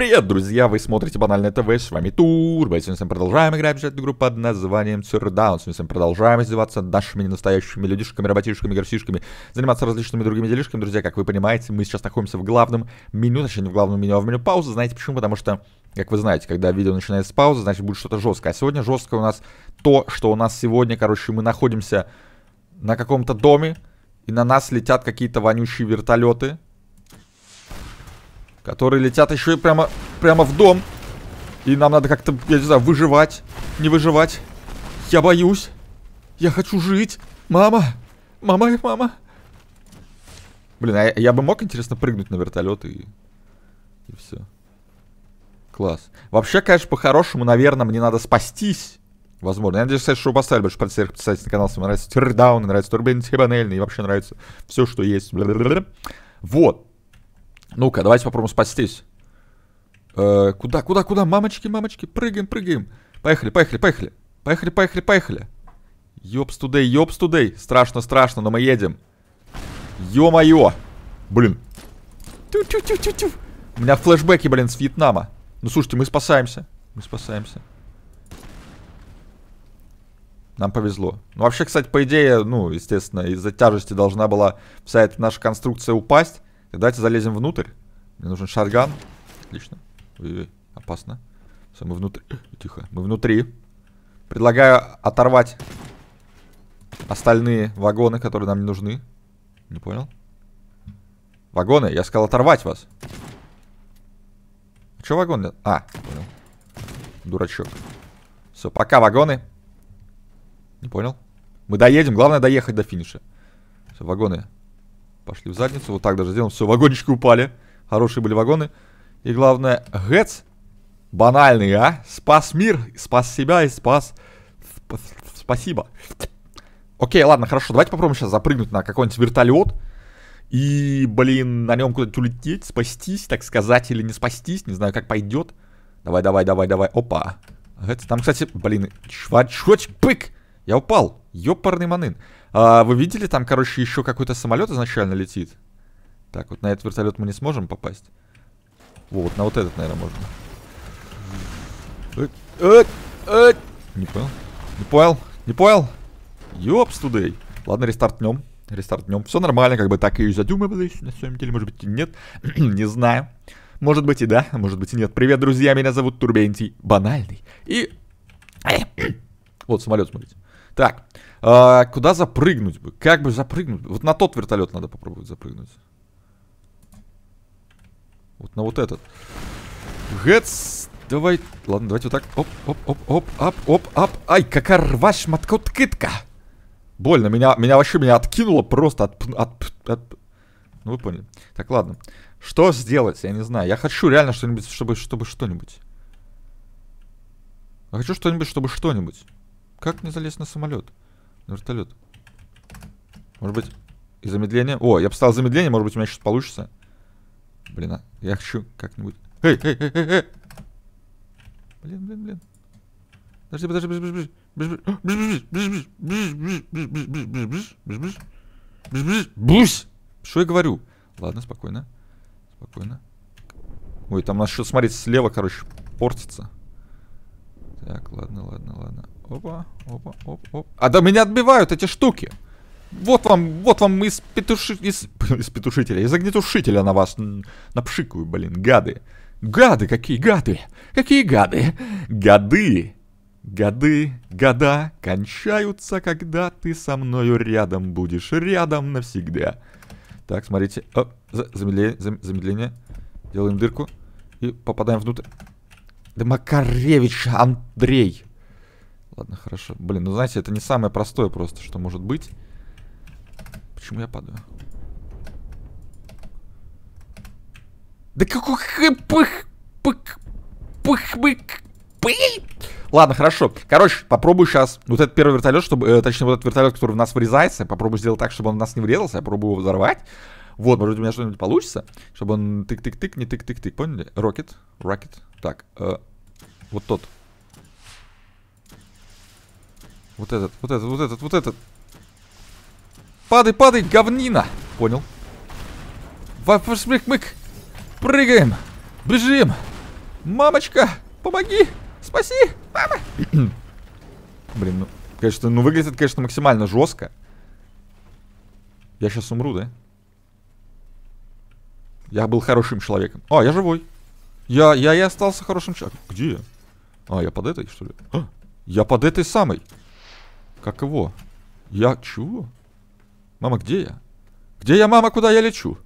Привет, друзья! Вы смотрите Банальное ТВ, с вами Тур. Мы сегодня продолжаем играть в бюджетную группу под названием Тюрдаун. Сегодня продолжаем издеваться нашими ненастоящими людишками, работишками, горсишками, заниматься различными другими делишками. Друзья, как вы понимаете, мы сейчас находимся в главном меню, точнее не в главном меню, а в меню паузы. Знаете почему? Потому что, как вы знаете, когда видео начинается с паузы, значит будет что-то жесткое. А сегодня жесткое у нас то, что у нас сегодня, короче, мы находимся на каком-то доме, и на нас летят какие-то вонючие вертолеты. Которые летят еще и прямо, прямо в дом. И нам надо как-то, я не знаю, выживать. Не выживать. Я боюсь. Я хочу жить. Мама. Мама, и мама. Блин, а я, я бы мог, интересно, прыгнуть на вертолет и... И все. Класс. Вообще, конечно, по-хорошему, наверное, мне надо спастись. Возможно. Я надеюсь, кстати, что вы поставили больше подписчиков подписались на канал, если вам нравится Тирдаун, нравится Турбин Тибанельный, и вообще нравится все, что есть. Вот. Ну-ка, давайте попробуем спастись. Э, куда, куда, куда? Мамочки, мамочки, прыгаем, прыгаем. Поехали, поехали, поехали. Поехали, поехали, поехали. Ёпс тудей, ёпс тудей. Страшно, страшно, но мы едем. Ё-моё. Блин. Тю -тю -тю -тю -тю. У меня флешбеки, блин, с Вьетнама. Ну, слушайте, мы спасаемся. Мы спасаемся. Нам повезло. Ну, вообще, кстати, по идее, ну, естественно, из-за тяжести должна была вся эта наша конструкция упасть. Давайте залезем внутрь. Мне нужен шарган. Отлично. ой ой опасно. Все, мы внутри. Тихо. Мы внутри. Предлагаю оторвать остальные вагоны, которые нам не нужны. Не понял? Вагоны? Я сказал оторвать вас. А Че вагоны? А, понял. Дурачок. Все, пока вагоны. Не понял? Мы доедем, главное доехать до финиша. Все, вагоны Пошли в задницу. Вот так даже сделаем. Все, вагончики упали. Хорошие были вагоны. И главное, гэц. Банальный, а? Спас мир, спас себя и спас... Спасибо. Окей, ладно, хорошо. Давайте попробуем сейчас запрыгнуть на какой-нибудь вертолет. И, блин, на нем куда то улететь, спастись, так сказать, или не спастись. Не знаю, как пойдет. Давай, давай, давай, давай. Опа. Гэц. Там, кстати, блин, чвачочпык. Я упал. Ёпарный манын. А, вы видели, там, короче, еще какой-то самолет изначально летит. Так, вот на этот вертолет мы не сможем попасть. вот на вот этот, наверное, можно. Не понял. Не понял. Не понял. Ёпс тудей. Ладно, рестартнем. Рестартнем. Все нормально, как бы так и задумывались. На самом деле, может быть, и нет. не знаю. Может быть и да, может быть и нет. Привет, друзья, меня зовут Турбентий Банальный. И... Э, вот самолет, смотрите. Так, э, куда запрыгнуть бы? Как бы запрыгнуть? Вот на тот вертолет надо попробовать запрыгнуть. Вот на вот этот. Гэц, давай. Ладно, давайте вот так. Оп, оп, оп, оп, оп, оп, оп. Ай, какая рва шматка ткытка. Больно, меня, меня вообще меня откинуло просто от, от, от... Ну вы поняли. Так, ладно. Что сделать? Я не знаю. Я хочу реально что-нибудь, чтобы, чтобы что-нибудь. Я хочу что-нибудь, чтобы что-нибудь. Как мне залезть на самолет? На вертолет. Может быть, и замедление? О, я поставил замедление, может быть, у меня сейчас получится. Блин, а я хочу как-нибудь... Эй, эй, эй, эй, эй! Блин, блин, блин. Подожди, подожди, подожди, подожди. Бусь! Что я говорю? Ладно, спокойно. Спокойно. Ой, там у нас что, смотрите, слева, короче, портится. Так, ладно, ладно, ладно опа, опа, оп, оп. А да меня отбивают эти штуки. Вот вам, вот вам из, петуши, из, из петушителя, из огнетушителя на вас напшикаю, блин, гады. Гады, какие гады, какие гады, гады. Годы, года кончаются, когда ты со мною рядом будешь, рядом навсегда. Так, смотрите. О, за, замедление, зам, замедление. Делаем дырку и попадаем внутрь. Да Макаревич Андрей ладно, хорошо. Блин, ну знаете, это не самое простое просто, что может быть. Почему я падаю? Да какой пых, пых, пых, пых, пых, Ладно, хорошо. Короче, попробую сейчас вот этот первый вертолет, чтобы, э, точнее, вот этот вертолет, который в нас врезается, попробую сделать так, чтобы он в нас не врезался, я пробую его взорвать. Вот, может у меня что-нибудь получится, чтобы он тык-тык-тык, не тык-тык-тык, поняли? Рокет, ракет. Так, э, вот тот. Вот этот, вот этот, вот этот, вот этот. Падай, падай, говнина. Понял. Вапшмык-мык. Прыгаем. Бежим. Мамочка, помоги. Спаси. Мама. Блин, ну, конечно, ну выглядит конечно, максимально жестко. Я сейчас умру, да? Я был хорошим человеком. А, я живой. Я, я, я остался хорошим человеком. Где я? А, я под этой, что ли? А, я под этой самой. Как его? Я чего? Мама, где я? Где я, мама? Куда я лечу?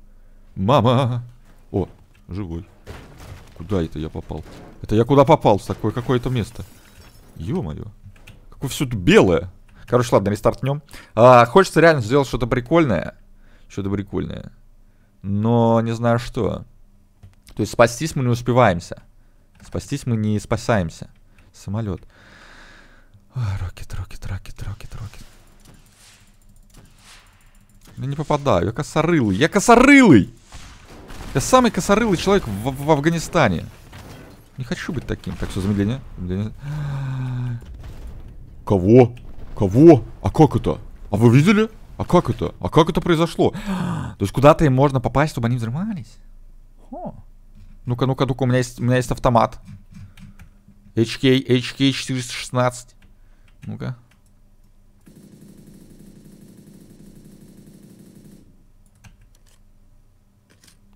Мама! О, живой. Куда это я попал? Это я куда попал? В такое какое-то место. Ё-моё. Какое все тут белое. Короче, ладно, рестартнем. А, хочется реально сделать что-то прикольное. Что-то прикольное. Но не знаю что. То есть спастись мы не успеваемся. Спастись мы не спасаемся. Самолет. Рокет, рокет, рокет, рокет, рокет. Я не попадаю, я косорылый, я косорылый! Я самый косорылый человек в, в, в Афганистане. Не хочу быть таким. Так, все, замедление. замедление. Кого? Кого? А как это? А вы видели? А как это? А как это произошло? То есть куда-то им можно попасть, чтобы они взрывались? Ну-ка, ну-ка, ну-ка, у меня есть, у меня есть автомат. HK, HK 416. Ну-ка.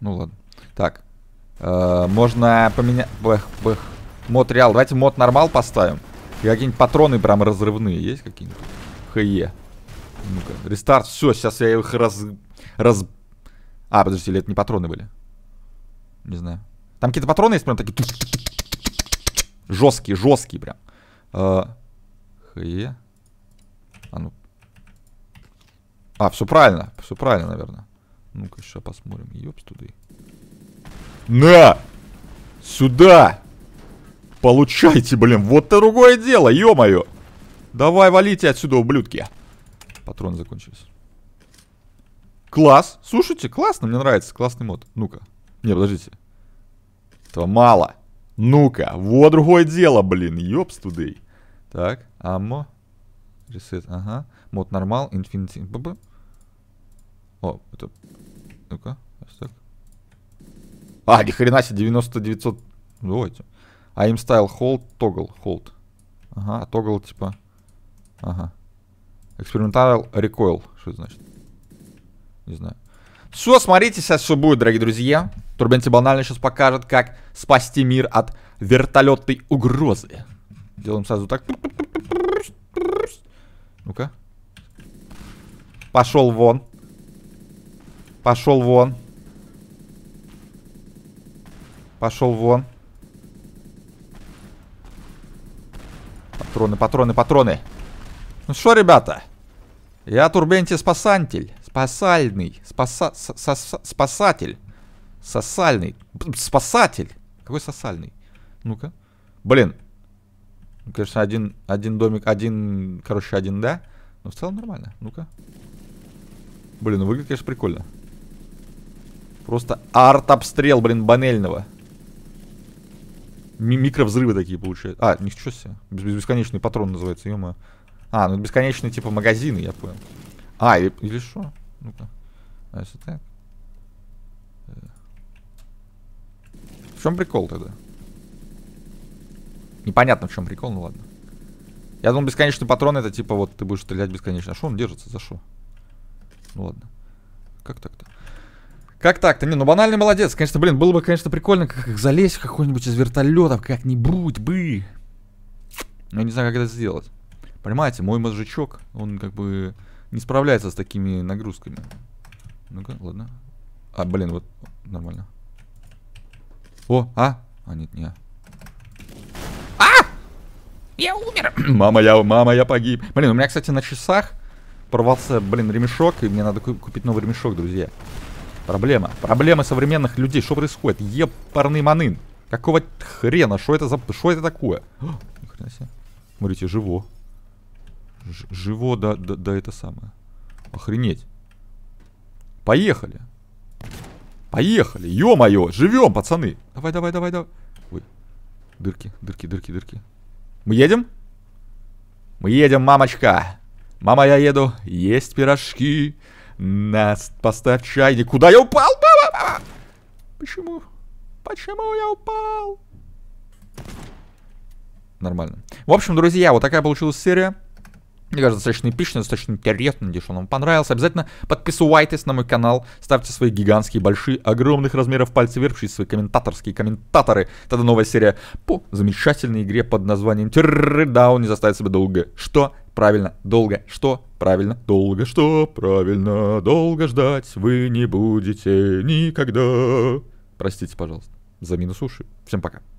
Ну ладно. Так. Э -э можно поменять... Бэх, бэх. Мод реал. Давайте мод нормал поставим. И какие-нибудь патроны прям разрывные есть какие-нибудь? Хе. Ну-ка. Рестарт. Все, сейчас я их раз... Раз... А, подождите, или это не патроны были? Не знаю. Там какие-то патроны есть прям такие... Жесткие, жесткие прям. Э и... А, ну... а все правильно. Все правильно, наверное. Ну-ка, сейчас посмотрим. Ёпс туды. На! Сюда! Получайте, блин. Вот это другое дело, ё-моё. Давай, валите отсюда, ублюдки. Патроны закончились. Класс. Слушайте, классно, мне нравится. Классный мод. Ну-ка. Не, подождите. Этого мало. Ну-ка. Вот другое дело, блин. Ёпс тудей. Так, аммо. Ресет, ага. Мод нормал, инфинити. Б -б. О, это... Ну-ка, так. А, ни хрена себе, 9900... Ну, давайте. I'm style hold, toggle, hold. Ага, тогл, а типа... Ага. Экспериментал recoil. Что это значит? Не знаю. Все, смотрите, сейчас что будет, дорогие друзья. Турбенти банально сейчас покажет, как спасти мир от вертолетной угрозы. Делаем сразу так. Ну-ка. Пошел вон. Пошел вон. Пошел вон. Патроны, патроны, патроны. Ну что, ребята? Я Турбенти спасатель. Спасальный. Спаса спасатель. Сосальный. Спасатель. Какой сосальный? Ну-ка. Блин, ну, конечно, один, один домик, один, короче, один, да? Но в целом нормально. Ну-ка. Блин, ну выглядит, конечно, прикольно. Просто арт-обстрел, блин, банельного. Ми микровзрывы такие получают. А, ничего себе. без Бесконечный патрон называется, ё -моё. А, ну бесконечные типа магазины, я понял. А, или, или что? Ну-ка. А, если так. Э. В чем прикол тогда? Непонятно, в чем прикол, ну ладно. Я думал, бесконечный патрон это типа вот ты будешь стрелять бесконечно. А что он держится? За что? Ну ладно. Как так-то? Как так-то? Не, ну банальный молодец. Конечно, блин, было бы, конечно, прикольно, как, как залезть какой-нибудь из вертолетов, как-нибудь бы. Но я не знаю, как это сделать. Понимаете, мой мозжечок, он как бы не справляется с такими нагрузками. Ну-ка, ладно. А, блин, вот нормально. О, а? А, нет, не а. Я умер. Мама, я, мама, я погиб. Блин, у меня, кстати, на часах порвался, блин, ремешок, и мне надо купить новый ремешок, друзья. Проблема. Проблема современных людей. Что происходит? Епарный манын. Какого хрена? Что это за... Что это такое? О, хрена себе. Смотрите, живо. Ж живо, да, да, да, это самое. Охренеть. Поехали. Поехали. Ё-моё, живем, пацаны. Давай, давай, давай, давай. Ой. Дырки, дырки, дырки, дырки. Мы едем? Мы едем, мамочка. Мама, я еду. Есть пирожки. Нас поставь чайник. Куда я упал? Мама, Почему? Почему я упал? Нормально. В общем, друзья, вот такая получилась серия. Мне кажется, достаточно эпично, достаточно интересно, надеюсь, он вам понравился. Обязательно подписывайтесь на мой канал, ставьте свои гигантские, большие, огромных размеров пальцы вверх, пишите свои комментаторские комментаторы. Тогда новая серия по замечательной игре под названием Террдаун не заставит себя долго. Что? Правильно, долго. Что? Правильно, долго. Что? Правильно, долго ждать вы не будете никогда. Простите, пожалуйста, за минус уши. Всем пока.